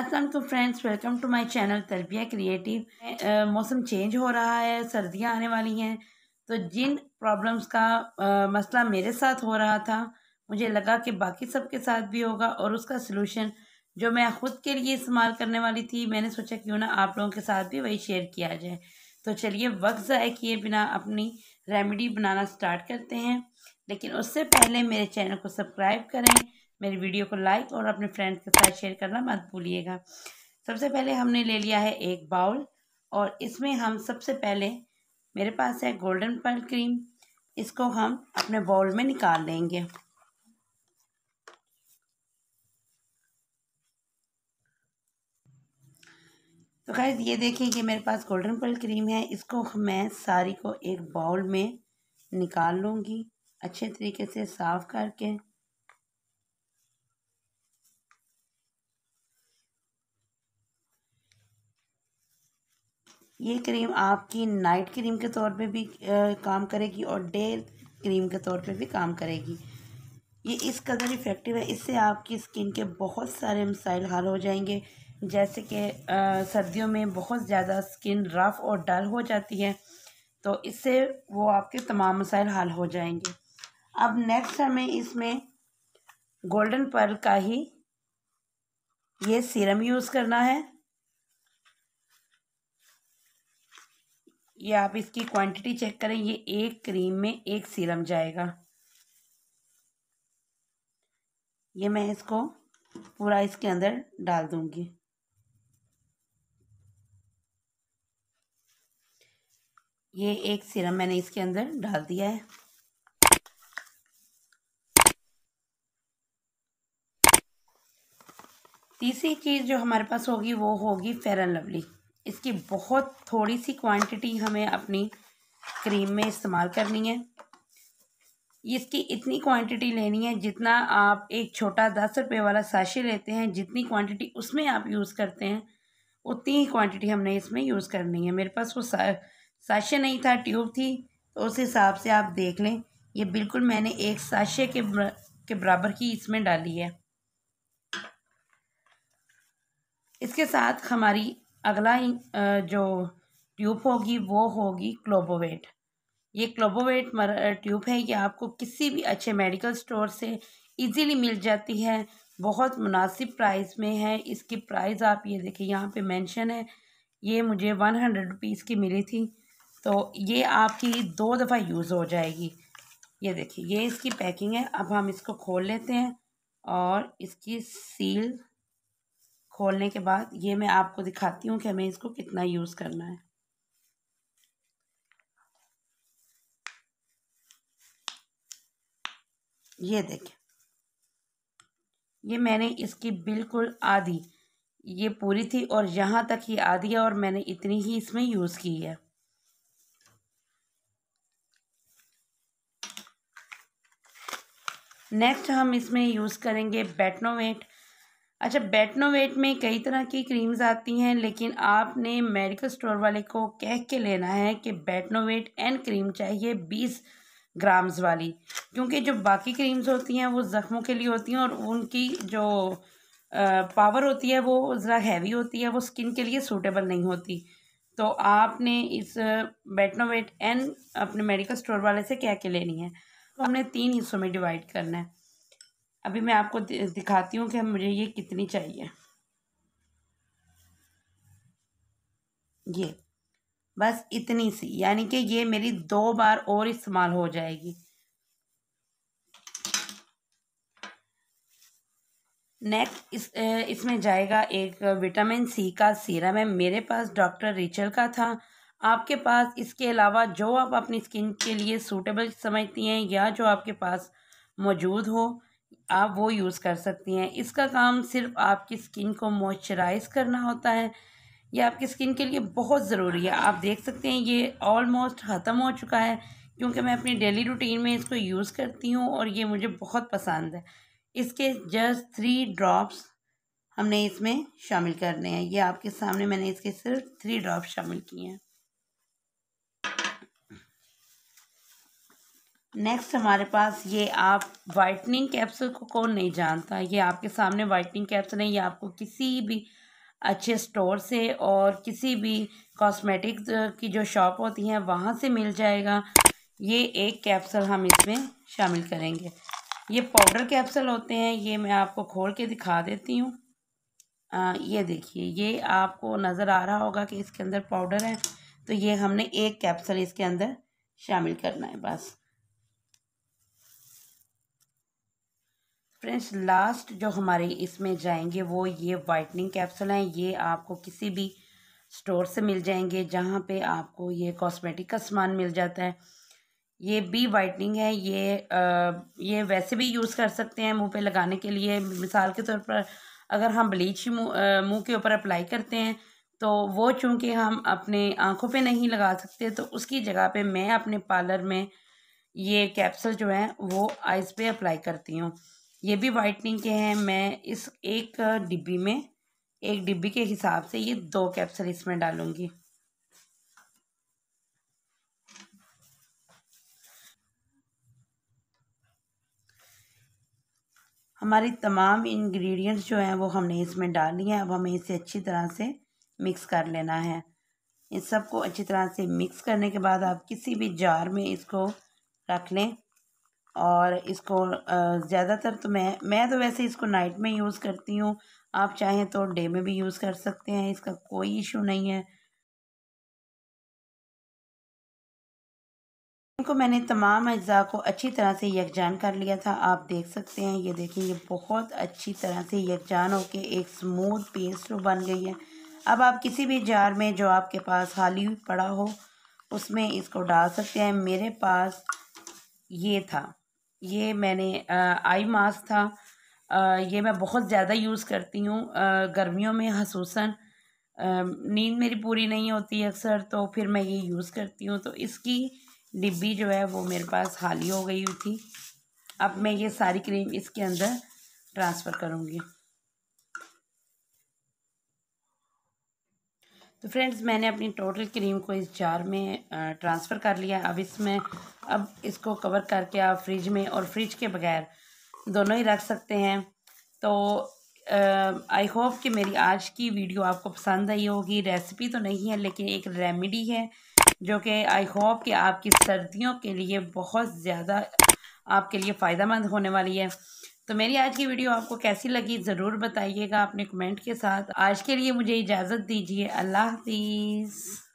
Aslam friends welcome to my channel Tarbiya creative मौसम change हो रहा है सर्दियाँ आने वाली हैं तो जिन प्रॉब्लम्स का आ, मसला मेरे साथ हो रहा था मुझे लगा कि बाकी सब के साथ भी होगा और उसका सलूशन जो मैं ख़ुद के लिए इस्तेमाल करने वाली थी मैंने सोचा क्यों ना आप लोगों के साथ भी वही शेयर किया जाए तो चलिए वक्त ज़ाय किए बिना अपनी रेमेडी बनाना स्टार्ट करते हैं लेकिन उससे पहले मेरे चैनल को सब्सक्राइब करें मेरी वीडियो को लाइक और अपने फ्रेंड्स के साथ शेयर करना मत भूलिएगा सबसे पहले हमने ले लिया है एक बाउल और इसमें हम सबसे पहले मेरे पास है गोल्डन पर्ल क्रीम इसको हम अपने बाउल में निकाल लेंगे तो खैर ये देखिए कि मेरे पास गोल्डन पर्ल क्रीम है इसको मैं सारी को एक बाउल में निकाल लूँगी अच्छे तरीके से साफ़ करके ये क्रीम आपकी नाइट क्रीम के तौर पे भी आ, काम करेगी और डे क्रीम के तौर पे भी काम करेगी ये इस कदर इफ़ेक्टिव है इससे आपकी स्किन के बहुत सारे मसाइल हल हो जाएंगे जैसे कि सर्दियों में बहुत ज़्यादा स्किन रफ़ और डल हो जाती है तो इससे वो आपके तमाम मसाइल हल हो जाएंगे अब नेक्स्ट हमें इसमें गोल्डन पर्ल का ही ये सीरम यूज़ करना है ये आप इसकी क्वांटिटी चेक करें ये एक क्रीम में एक सीरम जाएगा ये मैं इसको पूरा इसके अंदर डाल दूंगी ये एक सीरम मैंने इसके अंदर डाल दिया है तीसरी चीज़ जो हमारे पास होगी वो होगी फेयर एंड लवली इसकी बहुत थोड़ी सी क्वांटिटी हमें अपनी क्रीम में इस्तेमाल करनी है इसकी इतनी क्वांटिटी लेनी है जितना आप एक छोटा दस रुपये वाला साशे लेते हैं जितनी क्वांटिटी उसमें आप यूज़ करते हैं उतनी ही क्वांटिटी हमने इसमें यूज़ करनी है मेरे पास वो सा, साशे नहीं था ट्यूब थी तो उस हिसाब से आप देख लें ये बिल्कुल मैंने एक साशे के के बराबर की इसमें डाली है इसके साथ हमारी अगला जो ट्यूब होगी वो होगी क्लोबोवेट ये क्लोबोवेट ट्यूब है ये आपको किसी भी अच्छे मेडिकल स्टोर से इजीली मिल जाती है बहुत मुनासिब प्राइस में है इसकी प्राइस आप ये देखिए यहाँ पे मेंशन है ये मुझे वन हंड्रेड रुपीज़ की मिली थी तो ये आपकी दो दफ़ा यूज़ हो जाएगी ये देखिए ये इसकी पैकिंग है अब हम इसको खोल लेते हैं और इसकी सील खोलने के बाद ये मैं आपको दिखाती हूँ कि हमें इसको कितना यूज़ करना है ये देखें ये मैंने इसकी बिल्कुल आधी ये पूरी थी और यहाँ तक ही आधी है और मैंने इतनी ही इसमें यूज़ की है नेक्स्ट हम इसमें यूज़ करेंगे बैटनोवेट अच्छा बेटनोवेट में कई तरह की क्रीम्स आती हैं लेकिन आपने मेडिकल स्टोर वाले को कह के लेना है कि बेटनोवेट एंड क्रीम चाहिए बीस ग्राम्स वाली क्योंकि जो बाकी क्रीम्स होती हैं वो ज़ख्मों के लिए होती हैं और उनकी जो पावर होती है वो ज़रा हैवी होती है वो स्किन के लिए सूटेबल नहीं होती तो आपने इस बेटनोवेट एन अपने मेडिकल स्टोर वाले से कह के लेनी है तो हमने तीन हिस्सों में डिवाइड करना है अभी मैं आपको दिखाती हूँ कि मुझे ये कितनी चाहिए ये बस इतनी सी यानी कि ये मेरी दो बार और इस्तेमाल हो जाएगी नेक्स्ट इस इसमें जाएगा एक विटामिन सी का सीरम है मेरे पास डॉक्टर रिचल का था आपके पास इसके अलावा जो आप अपनी स्किन के लिए सूटेबल समझती हैं या जो आपके पास मौजूद हो आप वो यूज़ कर सकती हैं इसका काम सिर्फ आपकी स्किन को मॉइस्चराइज़ करना होता है ये आपकी स्किन के लिए बहुत ज़रूरी है आप देख सकते हैं ये ऑलमोस्ट ख़त्म हो चुका है क्योंकि मैं अपनी डेली रूटीन में इसको यूज़ करती हूँ और ये मुझे बहुत पसंद है इसके जस्ट थ्री ड्रॉप्स हमने इसमें शामिल करने हैं ये आपके सामने मैंने इसके सिर्फ थ्री ड्रॉप शामिल किए हैं नेक्स्ट हमारे पास ये आप वाइटनिंग कैप्सूल को कौन नहीं जानता ये आपके सामने वाइटनिंग कैप्सूल है ये आपको किसी भी अच्छे स्टोर से और किसी भी कॉस्मेटिक्स की जो शॉप होती है वहाँ से मिल जाएगा ये एक कैप्सूल हम इसमें शामिल करेंगे ये पाउडर कैप्सूल होते हैं ये मैं आपको खोल के दिखा देती हूँ ये देखिए ये आपको नज़र आ रहा होगा कि इसके अंदर पाउडर है तो ये हमने एक कैप्सूल इसके अंदर शामिल करना है बस फ्रेंड्स लास्ट जो हमारे इसमें जाएंगे वो ये वाइटनिंग कैप्सूल हैं ये आपको किसी भी स्टोर से मिल जाएंगे जहाँ पे आपको ये कॉस्मेटिक का सामान मिल जाता है ये बी वाइटनिंग है ये आ, ये वैसे भी यूज़ कर सकते हैं मुंह पे लगाने के लिए मिसाल के तौर पर अगर हम ब्लीच मुंह के ऊपर अप्लाई करते हैं तो वो चूँकि हम अपने आँखों पर नहीं लगा सकते तो उसकी जगह पर मैं अपने पार्लर में ये कैप्सूल जो है वो आइज़ पे अप्लाई करती हूँ ये भी वाइटनिंग के हैं मैं इस एक डिब्बी में एक डिब्बी के हिसाब से ये दो कैप्सूल इसमें डालूँगी हमारी तमाम इंग्रेडिएंट्स जो हैं वो हमने इसमें डाल लिए हैं अब हमें इसे अच्छी तरह से मिक्स कर लेना है इन सबको अच्छी तरह से मिक्स करने के बाद आप किसी भी जार में इसको रख लें और इसको ज़्यादातर तो मैं मैं तो वैसे इसको नाइट में यूज़ करती हूँ आप चाहें तो डे में भी यूज़ कर सकते हैं इसका कोई इशू नहीं है इनको मैंने तमाम अज्जा को अच्छी तरह से यकजान कर लिया था आप देख सकते हैं ये देखें ये बहुत अच्छी तरह से यकजान के एक स्मूथ पेस्ट बन गई है अब आप किसी भी जार में जो आपके पास खाली पड़ा हो उसमें इसको डाल सकते हैं मेरे पास ये था ये मैंने आई मास्क था आ, ये मैं बहुत ज़्यादा यूज़ करती हूँ गर्मियों में खसूस नींद मेरी पूरी नहीं होती अक्सर तो फिर मैं ये यूज़ करती हूँ तो इसकी डिब्बी जो है वो मेरे पास खाली हो गई हुई थी अब मैं ये सारी क्रीम इसके अंदर ट्रांसफ़र करूँगी तो फ्रेंड्स मैंने अपनी टोटल क्रीम को इस जार में ट्रांसफ़र कर लिया अब इसमें अब इसको कवर करके आप फ्रिज में और फ्रिज के बगैर दोनों ही रख सकते हैं तो आई होप कि मेरी आज की वीडियो आपको पसंद आई होगी रेसिपी तो नहीं है लेकिन एक रेमेडी है जो कि आई होप कि आपकी सर्दियों के लिए बहुत ज़्यादा आपके लिए फ़ायदा मंद होने वाली है तो मेरी आज की वीडियो आपको कैसी लगी ज़रूर बताइएगा अपने कमेंट के साथ आज के लिए मुझे इजाज़त दीजिए अल्लाह हाफिज़